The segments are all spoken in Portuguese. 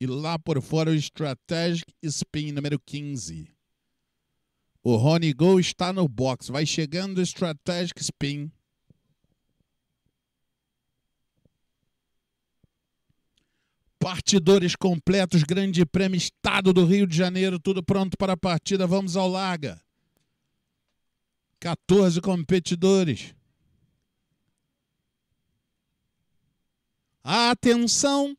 E lá por fora o Strategic Spin número 15. O Rony Gol está no box. Vai chegando o Strategic Spin. Partidores completos, Grande Prêmio Estado do Rio de Janeiro, tudo pronto para a partida. Vamos ao larga. 14 competidores. Atenção!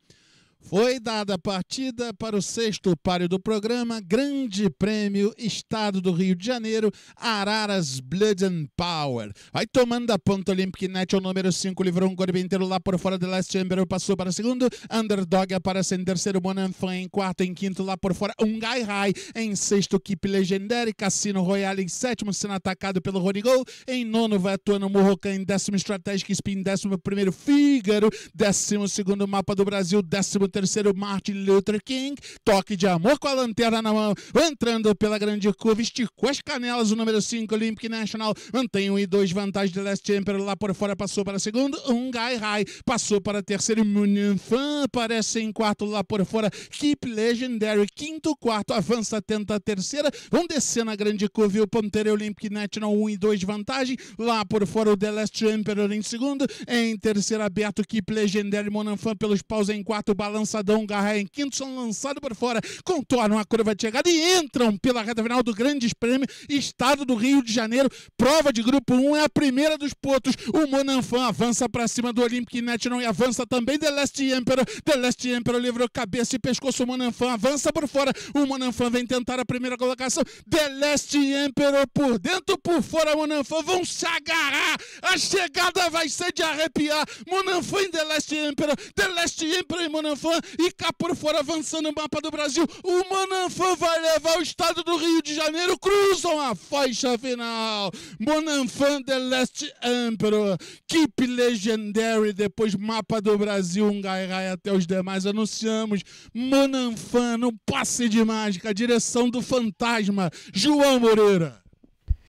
Foi dada a partida para o sexto páreo do programa, Grande Prêmio Estado do Rio de Janeiro, Araras Blood and Power. Vai tomando a ponta Olympic Net, é o número 5, livrou um corpo inteiro lá por fora, The Last Chamber passou para segundo, Underdog aparece em terceiro, Bonanfã em quarto, em quinto lá por fora, Ungai High em sexto, Keep Legendary, Cassino Royale em sétimo, sendo atacado pelo Rodrigo, em nono vai atuando Murrocan em décimo, Strategic Spin, décimo primeiro, Fígaro, décimo segundo, Mapa do Brasil, décimo terceiro Martin Luther King, toque de amor com a lanterna na mão, entrando pela grande curva, esticou as canelas, o número 5, Olympic National, mantém 1 um e 2, vantagem de Last Chamber lá por fora passou para segundo, um Guy High, passou para terceiro, Munifan aparece em quarto, lá por fora, Keep Legendary, quinto, quarto, avança, tenta a terceira, vão descer na grande curva, o ponteiro Olympic National 1 um e 2, vantagem, lá por fora o The Last Emperor em segundo, em terceiro aberto, Keep Legendary, Munanfan pelos paus em quarto, balanço lançadão, Garra em quinto, são lançados por fora, contornam a curva de chegada e entram pela reta final do Grande Prêmio Estado do Rio de Janeiro. Prova de grupo 1 é a primeira dos potos. O Monanfan avança para cima do Olympic National e avança também The Last Emperor. The Last Emperor livrou cabeça e pescoço. O Monanfan avança por fora. O Monanfan vem tentar a primeira colocação. The Last Emperor por dentro, por fora. Monanfan vão se agarrar. A chegada vai ser de arrepiar. Monanfan e The Last Emperor. The Last Emperor e Monanfan Mananfã e por for avançando no mapa do Brasil. O Mananfã vai levar o estado do Rio de Janeiro, cruzam a faixa final. Mananfã The Last Emperor, Keep Legendary, depois mapa do Brasil, um gai até os demais. Anunciamos Mananfã no passe de mágica, direção do fantasma, João Moreira.